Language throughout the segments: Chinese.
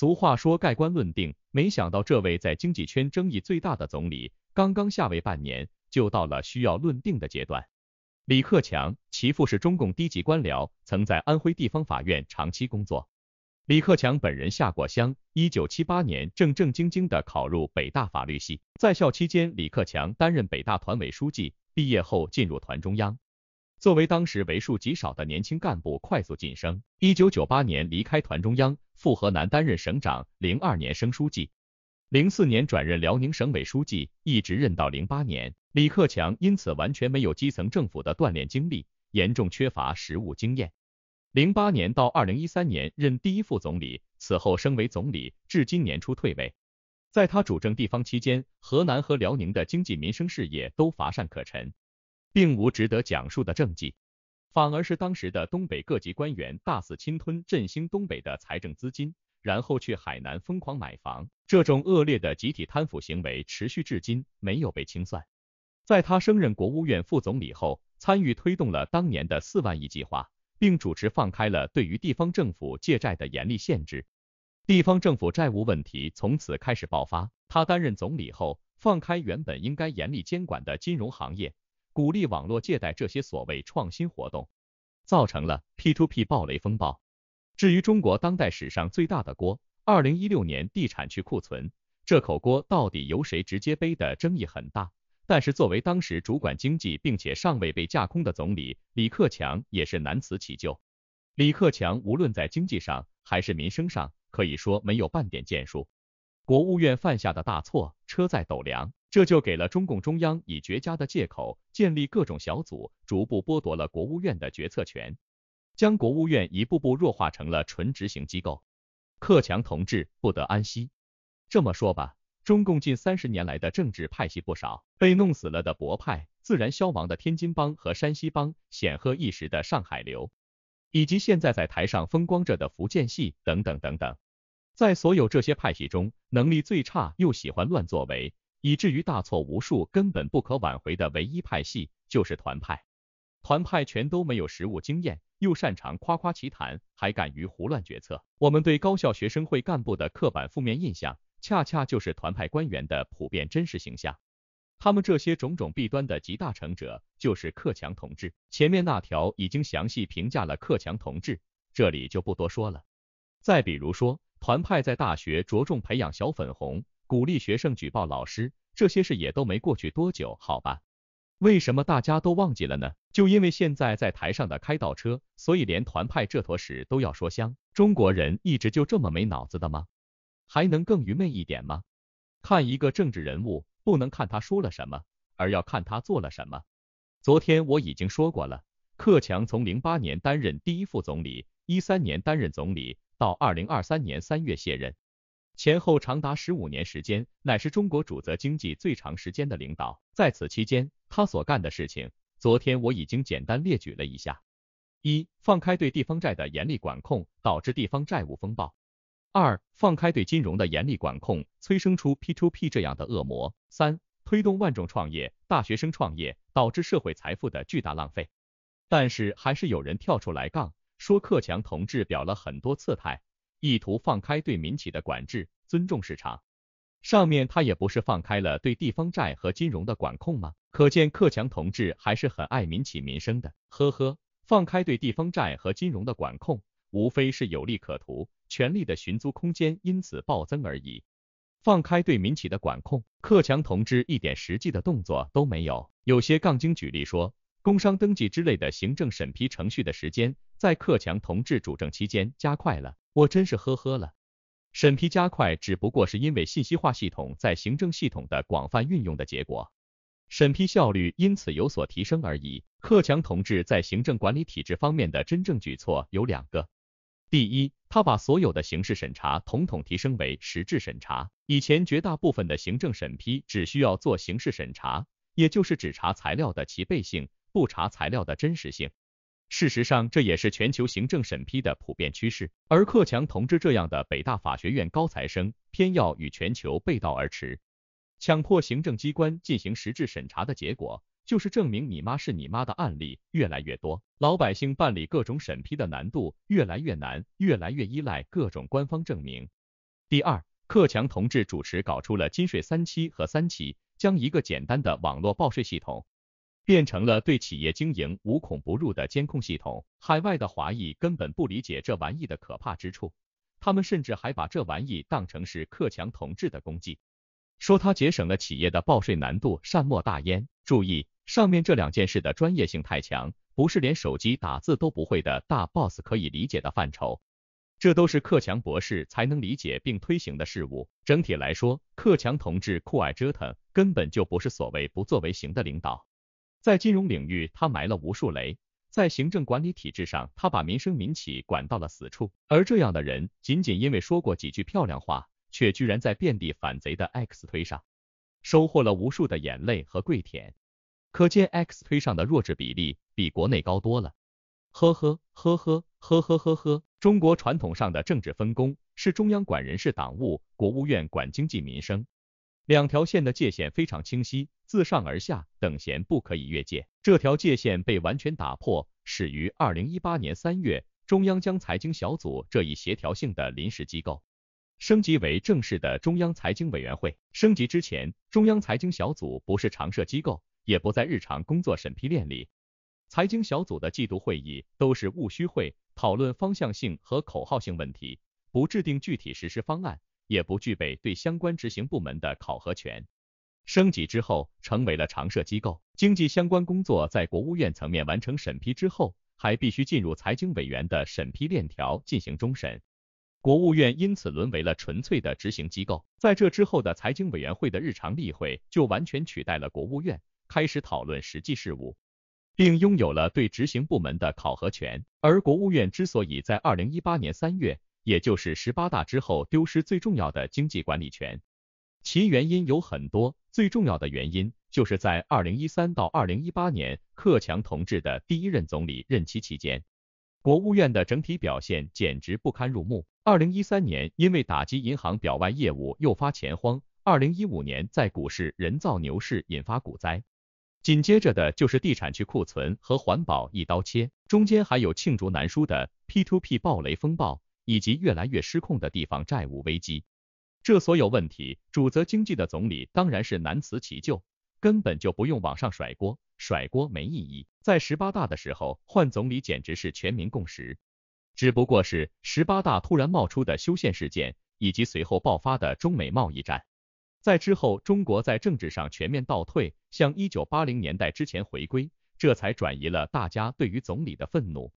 俗话说“盖棺论定”，没想到这位在经济圈争议最大的总理，刚刚下位半年，就到了需要论定的阶段。李克强，其父是中共低级官僚，曾在安徽地方法院长期工作。李克强本人下过乡，一九七八年正正经经的考入北大法律系，在校期间，李克强担任北大团委书记，毕业后进入团中央，作为当时为数极少的年轻干部，快速晋升。一九九八年离开团中央。赴河南担任省长，零二年升书记，零四年转任辽宁省委书记，一直任到零八年。李克强因此完全没有基层政府的锻炼经历，严重缺乏实务经验。零八年到二零一三年任第一副总理，此后升为总理，至今年初退位。在他主政地方期间，河南和辽宁的经济民生事业都乏善可陈，并无值得讲述的政绩。反而是当时的东北各级官员大肆侵吞振兴东北的财政资金，然后去海南疯狂买房。这种恶劣的集体贪腐行为持续至今，没有被清算。在他升任国务院副总理后，参与推动了当年的四万亿计划，并主持放开了对于地方政府借债的严厉限制，地方政府债务问题从此开始爆发。他担任总理后，放开原本应该严厉监管的金融行业。鼓励网络借贷这些所谓创新活动，造成了 P2P 暴雷风暴。至于中国当代史上最大的锅，二零一六年地产去库存这口锅到底由谁直接背的，争议很大。但是作为当时主管经济并且尚未被架空的总理李克强，也是难辞其咎。李克强无论在经济上还是民生上，可以说没有半点建树。国务院犯下的大错，车载斗量，这就给了中共中央以绝佳的借口，建立各种小组，逐步剥夺了国务院的决策权，将国务院一步步弱化成了纯执行机构。克强同志不得安息。这么说吧，中共近三十年来的政治派系不少，被弄死了的博派，自然消亡的天津帮和山西帮，显赫一时的上海流，以及现在在台上风光着的福建系，等等等等。在所有这些派系中，能力最差又喜欢乱作为，以至于大错无数、根本不可挽回的唯一派系就是团派。团派全都没有实务经验，又擅长夸夸其谈，还敢于胡乱决策。我们对高校学生会干部的刻板负面印象，恰恰就是团派官员的普遍真实形象。他们这些种种弊端的集大成者，就是克强同志。前面那条已经详细评价了克强同志，这里就不多说了。再比如说。团派在大学着重培养小粉红，鼓励学生举报老师，这些事也都没过去多久，好吧？为什么大家都忘记了呢？就因为现在在台上的开倒车，所以连团派这坨屎都要说香。中国人一直就这么没脑子的吗？还能更愚昧一点吗？看一个政治人物，不能看他说了什么，而要看他做了什么。昨天我已经说过了，克强从零八年担任第一副总理，一三年担任总理。到二零二三年三月卸任，前后长达十五年时间，乃是中国主责经济最长时间的领导。在此期间，他所干的事情，昨天我已经简单列举了一下：一、放开对地方债的严厉管控，导致地方债务风暴；二、放开对金融的严厉管控，催生出 P2P 这样的恶魔；三、推动万众创业、大学生创业，导致社会财富的巨大浪费。但是还是有人跳出来杠。说，克强同志表了很多次态，意图放开对民企的管制，尊重市场。上面他也不是放开了对地方债和金融的管控吗？可见克强同志还是很爱民企民生的。呵呵，放开对地方债和金融的管控，无非是有利可图，权力的寻租空间因此暴增而已。放开对民企的管控，克强同志一点实际的动作都没有。有些杠精举例说，工商登记之类的行政审批程序的时间。在克强同志主政期间，加快了，我真是呵呵了。审批加快，只不过是因为信息化系统在行政系统的广泛运用的结果，审批效率因此有所提升而已。克强同志在行政管理体制方面的真正举措有两个：第一，他把所有的形式审查统统提升为实质审查。以前绝大部分的行政审批只需要做形式审查，也就是只查材料的齐备性，不查材料的真实性。事实上，这也是全球行政审批的普遍趋势。而克强同志这样的北大法学院高材生，偏要与全球背道而驰，强迫行政机关进行实质审查的结果，就是证明你妈是你妈的案例越来越多，老百姓办理各种审批的难度越来越难，越来越依赖各种官方证明。第二，克强同志主持搞出了金税三期和三期，将一个简单的网络报税系统。变成了对企业经营无孔不入的监控系统，海外的华裔根本不理解这玩意的可怕之处，他们甚至还把这玩意当成是克强同志的功绩，说他节省了企业的报税难度，善莫大焉。注意，上面这两件事的专业性太强，不是连手机打字都不会的大 boss 可以理解的范畴，这都是克强博士才能理解并推行的事物。整体来说，克强同志酷爱折腾，根本就不是所谓不作为型的领导。在金融领域，他埋了无数雷；在行政管理体制上，他把民生民企管到了死处。而这样的人，仅仅因为说过几句漂亮话，却居然在遍地反贼的 X 推上收获了无数的眼泪和跪舔，可见 X 推上的弱智比例比国内高多了。呵呵呵呵呵呵呵呵。中国传统上的政治分工是中央管人事党务，国务院管经济民生。两条线的界限非常清晰，自上而下，等闲不可以越界。这条界限被完全打破，始于二零一八年三月，中央将财经小组这一协调性的临时机构升级为正式的中央财经委员会。升级之前，中央财经小组不是常设机构，也不在日常工作审批链里。财经小组的季度会议都是务虚会，讨论方向性和口号性问题，不制定具体实施方案。也不具备对相关执行部门的考核权。升级之后成为了常设机构，经济相关工作在国务院层面完成审批之后，还必须进入财经委员的审批链条进行终审。国务院因此沦为了纯粹的执行机构。在这之后的财经委员会的日常例会就完全取代了国务院，开始讨论实际事务，并拥有了对执行部门的考核权。而国务院之所以在二零一八年三月，也就是十八大之后丢失最重要的经济管理权，其原因有很多，最重要的原因就是在二零一三到二零一八年，克强同志的第一任总理任期期间，国务院的整体表现简直不堪入目。二零一三年因为打击银行表外业务诱发钱荒，二零一五年在股市人造牛市引发股灾，紧接着的就是地产去库存和环保一刀切，中间还有罄竹难书的 P to P 暴雷风暴。以及越来越失控的地方债务危机，这所有问题，主责经济的总理当然是难辞其咎，根本就不用往上甩锅，甩锅没意义。在十八大的时候换总理简直是全民共识，只不过是十八大突然冒出的修宪事件，以及随后爆发的中美贸易战，在之后中国在政治上全面倒退，向一九八零年代之前回归，这才转移了大家对于总理的愤怒。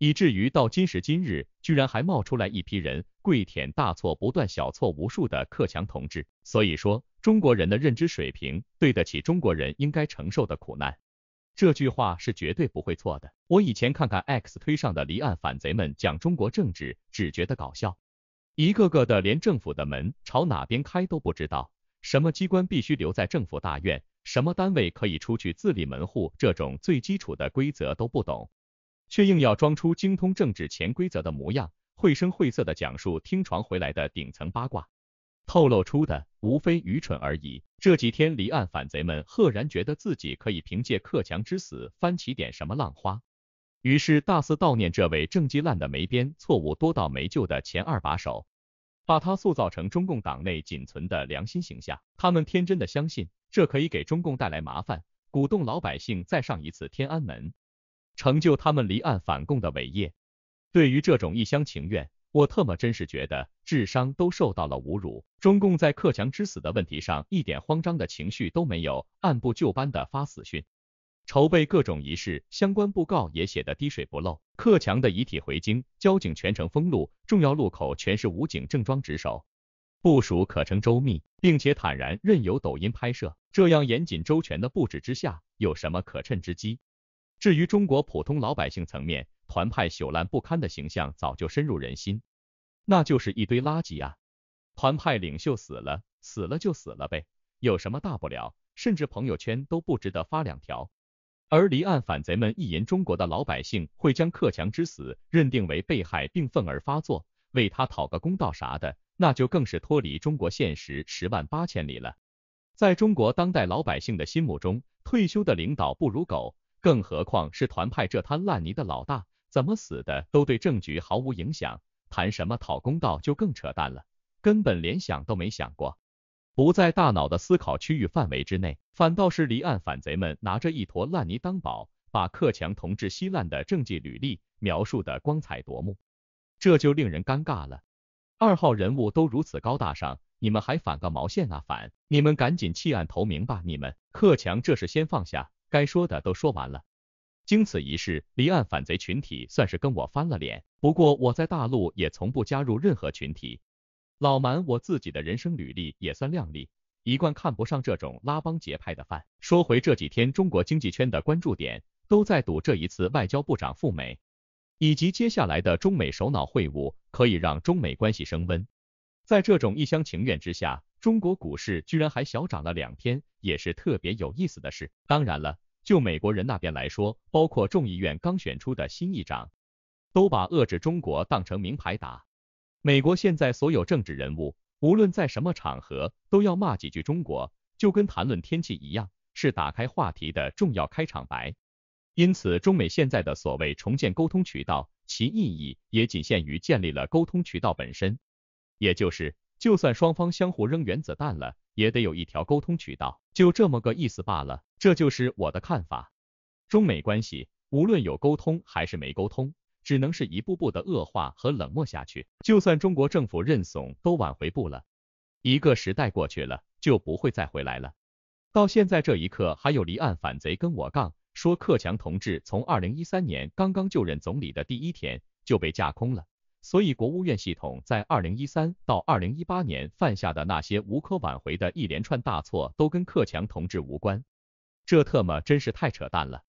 以至于到今时今日，居然还冒出来一批人，跪舔大错不断、小错无数的克强同志。所以说，中国人的认知水平对得起中国人应该承受的苦难，这句话是绝对不会错的。我以前看看 X 推上的离岸反贼们讲中国政治，只觉得搞笑，一个个的连政府的门朝哪边开都不知道，什么机关必须留在政府大院，什么单位可以出去自立门户，这种最基础的规则都不懂。却硬要装出精通政治潜规则的模样，绘声绘色地讲述听传回来的顶层八卦，透露出的无非愚蠢而已。这几天离岸反贼们赫然觉得自己可以凭借克强之死翻起点什么浪花，于是大肆悼念这位政绩烂的没边、错误多到没救的前二把手，把他塑造成中共党内仅存的良心形象。他们天真的相信，这可以给中共带来麻烦，鼓动老百姓再上一次天安门。成就他们离岸反共的伟业。对于这种一厢情愿，我特么真是觉得智商都受到了侮辱。中共在克强之死的问题上一点慌张的情绪都没有，按部就班的发死讯，筹备各种仪式，相关布告也写得滴水不漏。克强的遗体回京，交警全程封路，重要路口全是武警正装值守，部署可称周密，并且坦然任由抖音拍摄。这样严谨周全的布置之下，有什么可趁之机？至于中国普通老百姓层面，团派朽烂不堪的形象早就深入人心，那就是一堆垃圾啊！团派领袖死了，死了就死了呗，有什么大不了？甚至朋友圈都不值得发两条。而离岸反贼们意淫中国的老百姓会将克强之死认定为被害，并愤而发作，为他讨个公道啥的，那就更是脱离中国现实十万八千里了。在中国当代老百姓的心目中，退休的领导不如狗。更何况是团派这摊烂泥的老大，怎么死的都对政局毫无影响，谈什么讨公道就更扯淡了，根本连想都没想过，不在大脑的思考区域范围之内。反倒是离岸反贼们拿着一坨烂泥当宝，把克强同志稀烂的政绩履历描述的光彩夺目，这就令人尴尬了。二号人物都如此高大上，你们还反个毛线啊反！你们赶紧弃暗投明吧，你们。克强这是先放下。该说的都说完了，经此一事，离岸反贼群体算是跟我翻了脸。不过我在大陆也从不加入任何群体，老蛮，我自己的人生履历也算靓丽，一贯看不上这种拉帮结派的饭。说回这几天中国经济圈的关注点，都在赌这一次外交部长赴美，以及接下来的中美首脑会晤可以让中美关系升温。在这种一厢情愿之下。中国股市居然还小涨了两天，也是特别有意思的事。当然了，就美国人那边来说，包括众议院刚选出的新议长，都把遏制中国当成名牌打。美国现在所有政治人物，无论在什么场合，都要骂几句中国，就跟谈论天气一样，是打开话题的重要开场白。因此，中美现在的所谓重建沟通渠道，其意义也仅限于建立了沟通渠道本身，也就是。就算双方相互扔原子弹了，也得有一条沟通渠道，就这么个意思罢了。这就是我的看法。中美关系无论有沟通还是没沟通，只能是一步步的恶化和冷漠下去。就算中国政府认怂都挽回不了。一个时代过去了，就不会再回来了。到现在这一刻，还有离岸反贼跟我杠，说克强同志从二零一三年刚刚就任总理的第一天就被架空了。所以，国务院系统在二零一三到二零一八年犯下的那些无可挽回的一连串大错，都跟克强同志无关。这特么真是太扯淡了！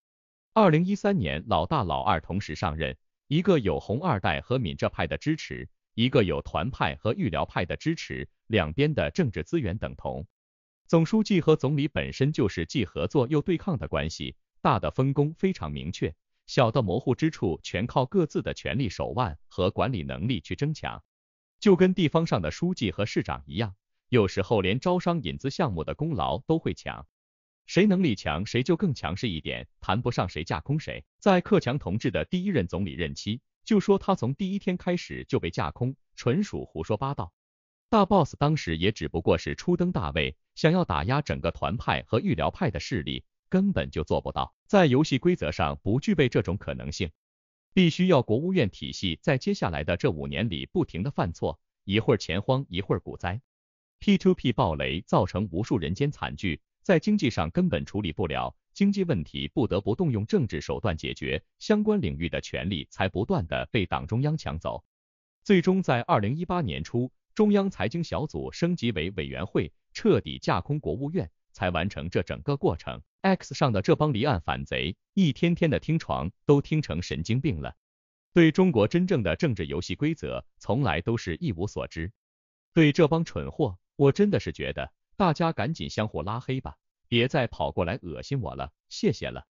二零一三年，老大老二同时上任，一个有红二代和闽浙派的支持，一个有团派和豫辽派的支持，两边的政治资源等同。总书记和总理本身就是既合作又对抗的关系，大的分工非常明确。小的模糊之处，全靠各自的权力手腕和管理能力去争抢，就跟地方上的书记和市长一样，有时候连招商引资项目的功劳都会抢，谁能力强谁就更强势一点，谈不上谁架空谁。在克强同志的第一任总理任期，就说他从第一天开始就被架空，纯属胡说八道。大 boss 当时也只不过是初登大位，想要打压整个团派和预疗派的势力。根本就做不到，在游戏规则上不具备这种可能性，必须要国务院体系在接下来的这五年里不停的犯错，一会儿钱荒，一会儿股灾，P to P 暴雷造成无数人间惨剧，在经济上根本处理不了，经济问题不得不动用政治手段解决，相关领域的权利才不断的被党中央抢走，最终在二零一八年初，中央财经小组升级为委员会，彻底架空国务院。才完成这整个过程。X 上的这帮离岸反贼，一天天的听床都听成神经病了。对中国真正的政治游戏规则，从来都是一无所知。对这帮蠢货，我真的是觉得大家赶紧相互拉黑吧，别再跑过来恶心我了。谢谢了。